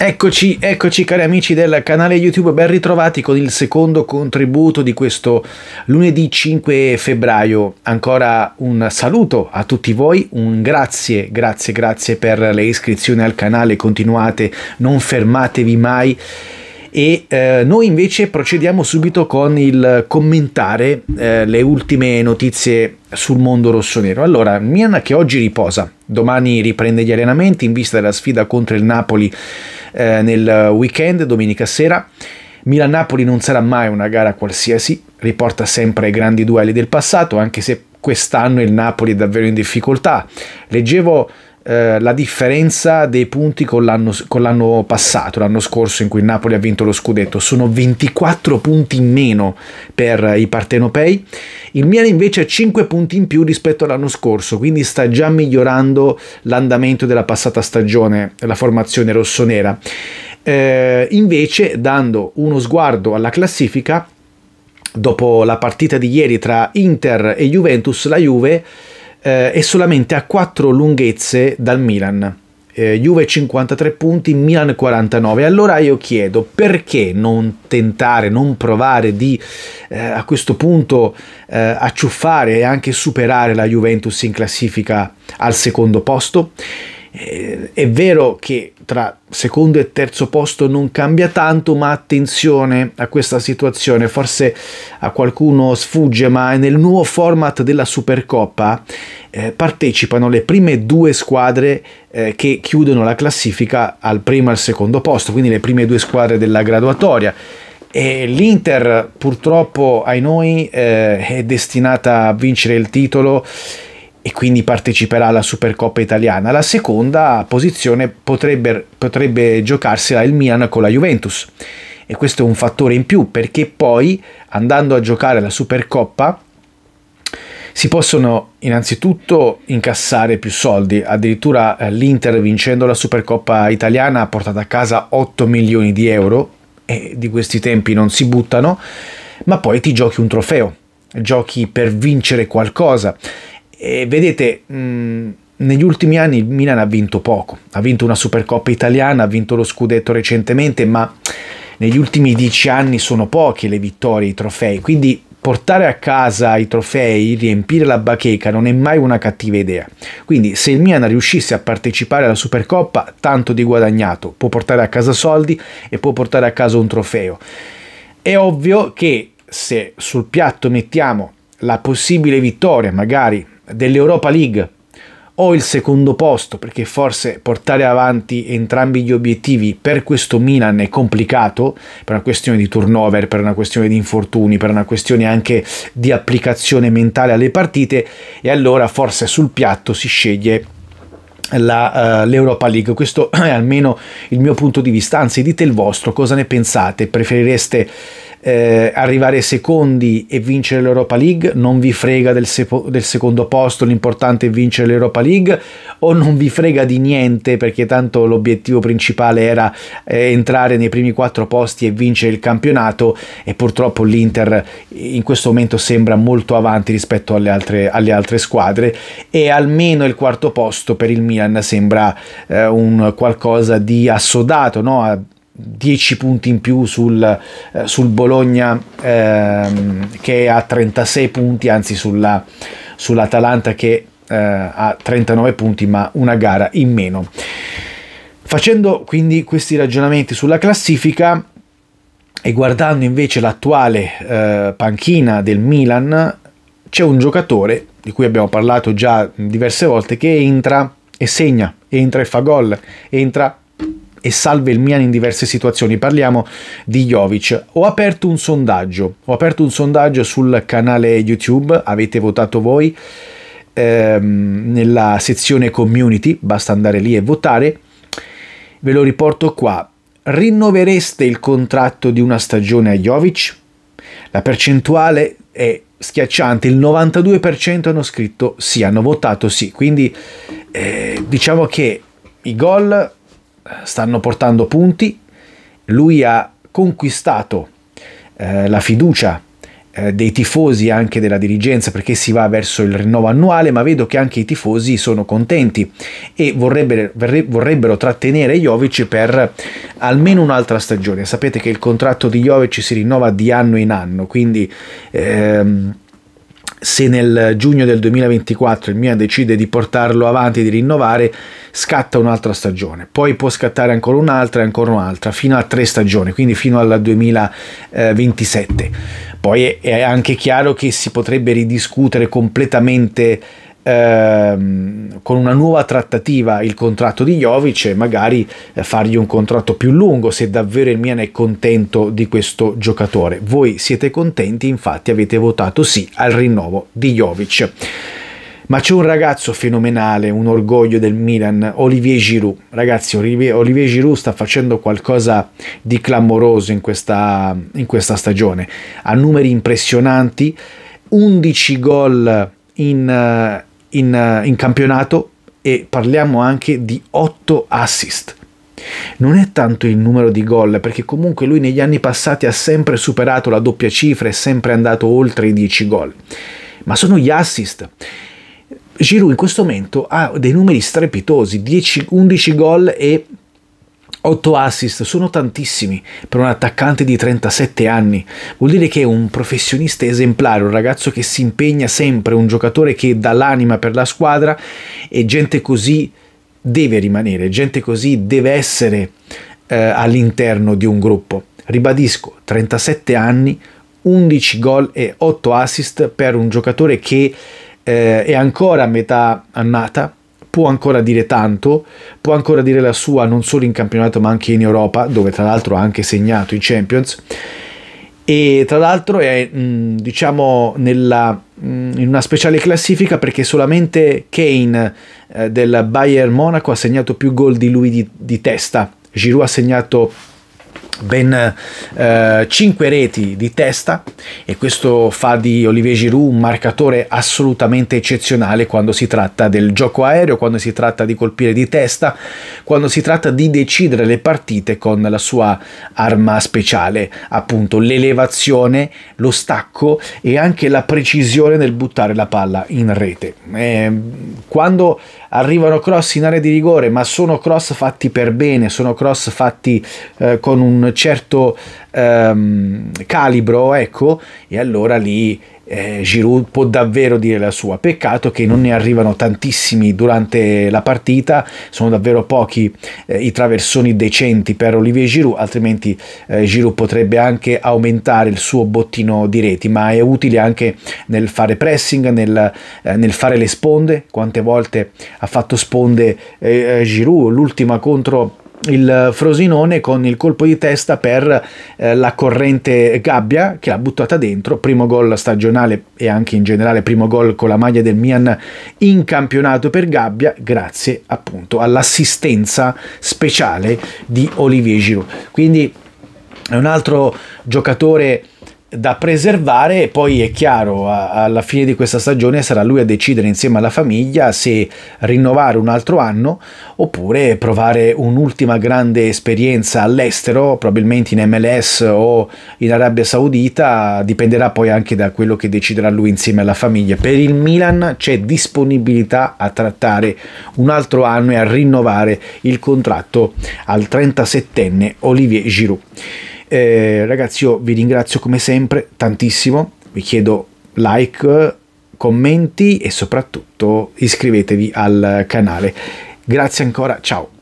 Eccoci, eccoci cari amici del canale YouTube, ben ritrovati con il secondo contributo di questo lunedì 5 febbraio. Ancora un saluto a tutti voi, un grazie, grazie, grazie per le iscrizioni al canale, continuate, non fermatevi mai. E eh, noi invece procediamo subito con il commentare eh, le ultime notizie sul mondo rossonero. Allora, Mianna che oggi riposa, domani riprende gli allenamenti in vista della sfida contro il Napoli eh, nel weekend, domenica sera. Milan-Napoli non sarà mai una gara qualsiasi, riporta sempre ai grandi duelli del passato, anche se quest'anno il Napoli è davvero in difficoltà. Leggevo eh, la differenza dei punti con l'anno, con l'anno passato, l'anno scorso in cui il Napoli ha vinto lo scudetto, sono 24 punti in meno per i partenopei, il Milan invece ha 5 punti in più rispetto all'anno scorso, quindi sta già migliorando l'andamento della passata stagione, la formazione rossonera. Eh, invece, dando uno sguardo alla classifica, dopo la partita di ieri tra Inter e Juventus, la Juve eh, è solamente a 4 lunghezze dal Milan. Eh, Juve 53 punti, Milan 49. Allora io chiedo perché non tentare, non provare di eh, a questo punto eh, acciuffare e anche superare la Juventus in classifica al secondo posto? Eh, è vero che tra secondo e terzo posto non cambia tanto, ma attenzione a questa situazione, forse a qualcuno sfugge, ma nel nuovo format della Supercoppa eh, partecipano le prime due squadre eh, che chiudono la classifica al primo e al secondo posto, quindi le prime due squadre della graduatoria. E l'Inter purtroppo ai noi eh, è destinata a vincere il titolo e quindi parteciperà alla Supercoppa italiana. La seconda posizione potrebbe, potrebbe giocarsela il Milan con la Juventus e questo è un fattore in più perché poi andando a giocare la Supercoppa si possono innanzitutto incassare più soldi, addirittura eh, l'Inter vincendo la Supercoppa italiana ha portato a casa 8 milioni di euro e di questi tempi non si buttano, ma poi ti giochi un trofeo, giochi per vincere qualcosa e vedete, mh, negli ultimi anni il Milan ha vinto poco, ha vinto una Supercoppa italiana, ha vinto lo scudetto recentemente, ma negli ultimi dieci anni sono poche le vittorie, i trofei, quindi portare a casa i trofei, riempire la bacheca non è mai una cattiva idea. Quindi se il Milan riuscisse a partecipare alla Supercoppa, tanto di guadagnato, può portare a casa soldi e può portare a casa un trofeo. È ovvio che se sul piatto mettiamo la possibile vittoria, magari dell'Europa League o il secondo posto, perché forse portare avanti entrambi gli obiettivi per questo Milan è complicato, per una questione di turnover, per una questione di infortuni, per una questione anche di applicazione mentale alle partite, e allora forse sul piatto si sceglie la, uh, l'Europa League. Questo è almeno il mio punto di vista, anzi dite il vostro, cosa ne pensate? Preferireste eh, arrivare secondi e vincere l'Europa League, non vi frega del, del secondo posto, l'importante è vincere l'Europa League, o non vi frega di niente perché tanto l'obiettivo principale era eh, entrare nei primi quattro posti e vincere il campionato e purtroppo l'Inter eh, in questo momento sembra molto avanti rispetto alle altre, alle altre squadre e almeno il quarto posto per il Milan sembra eh, un qualcosa di assodato, no? 10 punti in più sul, eh, sul Bologna ehm, che ha 36 punti, anzi sulla, sull'Atalanta che eh, ha 39 punti ma una gara in meno. Facendo quindi questi ragionamenti sulla classifica e guardando invece l'attuale eh, panchina del Milan, c'è un giocatore di cui abbiamo parlato già diverse volte che entra e segna, entra e fa gol, entra e salve il Milan in diverse situazioni. Parliamo di Jovic. Ho aperto un sondaggio, ho aperto un sondaggio sul canale YouTube, avete votato voi ehm, nella sezione community, basta andare lì e votare. Ve lo riporto qua. Rinnovereste il contratto di una stagione a Jovic? La percentuale è schiacciante, il 92% hanno scritto sì, hanno votato sì, quindi eh, diciamo che i gol stanno portando punti, lui ha conquistato eh, la fiducia eh, dei tifosi anche della dirigenza perché si va verso il rinnovo annuale ma vedo che anche i tifosi sono contenti e vorrebbero, vorrebbero trattenere Jovic per almeno un'altra stagione sapete che il contratto di Jovic si rinnova di anno in anno quindi ehm, se nel giugno del 2024 il Milan decide di portarlo avanti, di rinnovare, scatta un'altra stagione, poi può scattare ancora un'altra e ancora un'altra, fino a tre stagioni, quindi fino al 2027. Poi è anche chiaro che si potrebbe ridiscutere completamente ehm, con una nuova trattativa il contratto di Jovic e magari eh, fargli un contratto più lungo se davvero il Milan è contento di questo giocatore. Voi siete contenti, infatti avete votato sì al rinnovo di Jovic. Ma c'è un ragazzo fenomenale, un orgoglio del Milan, Olivier Giroud. Ragazzi, Olivier, Olivier Giroud sta facendo qualcosa di clamoroso in questa, in questa stagione. Ha numeri impressionanti, 11 gol in eh, in, eh, in campionato e parliamo anche di 8 assist. Non è tanto il numero di gol, perché comunque lui negli anni passati ha sempre superato la doppia cifra, è sempre andato oltre i 10 gol, ma sono gli assist. Giroud in questo momento ha dei numeri strepitosi, 10, 11 gol e 8 assist sono tantissimi per un attaccante di 37 anni. Vuol dire che è un professionista esemplare, un ragazzo che si impegna sempre, un giocatore che dà l'anima per la squadra e gente così deve rimanere, gente così deve essere eh, all'interno di un gruppo. Ribadisco, 37 anni, 11 gol e 8 assist per un giocatore che eh, è ancora a metà annata, può ancora dire tanto, può ancora dire la sua non solo in campionato ma anche in Europa, dove tra l'altro ha anche segnato in Champions. E tra l'altro è mm, diciamo nella, mm, in una speciale classifica perché solamente Kane eh, del Bayern Monaco ha segnato più gol di lui di, di testa. Giroud ha segnato ben 5 eh, reti di testa e questo fa di Olivier Giroud un marcatore assolutamente eccezionale quando si tratta del gioco aereo, quando si tratta di colpire di testa, quando si tratta di decidere le partite con la sua arma speciale, appunto l'elevazione, lo stacco e anche la precisione nel buttare la palla in rete. Eh, quando arrivano cross in area di rigore, ma sono cross fatti per bene, sono cross fatti eh, con un certo ehm, calibro, ecco, e allora lì eh, Giroud può davvero dire la sua. Peccato che non ne arrivano tantissimi durante la partita, sono davvero pochi eh, i traversoni decenti per Olivier Giroud, altrimenti eh, Giroud potrebbe anche aumentare il suo bottino di reti, ma è utile anche nel fare pressing, nel, eh, nel fare le sponde, quante volte ha fatto sponde eh, eh, Giroud, l'ultima contro il Frosinone con il colpo di testa per eh, la corrente Gabbia che l'ha buttata dentro, primo gol stagionale e anche in generale primo gol con la maglia del Mian in campionato per Gabbia grazie appunto all'assistenza speciale di Olivier Giroud. Quindi è un altro giocatore da preservare e poi è chiaro a, alla fine di questa stagione sarà lui a decidere insieme alla famiglia se rinnovare un altro anno oppure provare un'ultima grande esperienza all'estero probabilmente in MLS o in Arabia Saudita dipenderà poi anche da quello che deciderà lui insieme alla famiglia per il Milan c'è disponibilità a trattare un altro anno e a rinnovare il contratto al 37enne Olivier Giroud eh, ragazzi, io vi ringrazio come sempre tantissimo. Vi chiedo like, commenti e soprattutto iscrivetevi al canale. Grazie ancora, ciao.